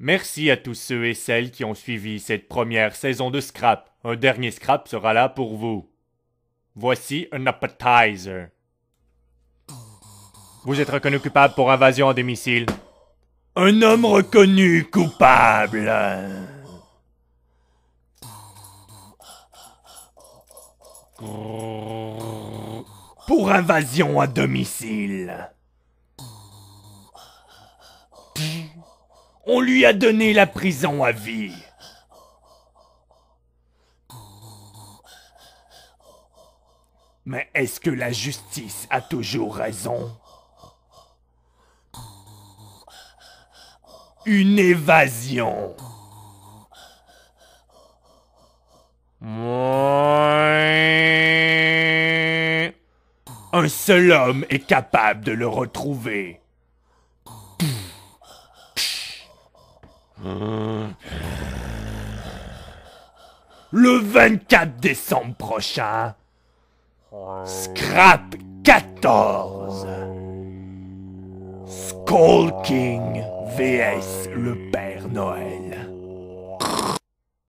Merci à tous ceux et celles qui ont suivi cette première saison de Scrap. Un dernier Scrap sera là pour vous. Voici un appetizer. Vous êtes reconnu coupable pour invasion à domicile. Un homme reconnu coupable. Pour invasion à domicile. On lui a donné la prison à vie. Mais est-ce que la justice a toujours raison Une évasion. Un seul homme est capable de le retrouver. Hein. Le 24 décembre prochain, Scrap 14. Skull King vs le Père Noël.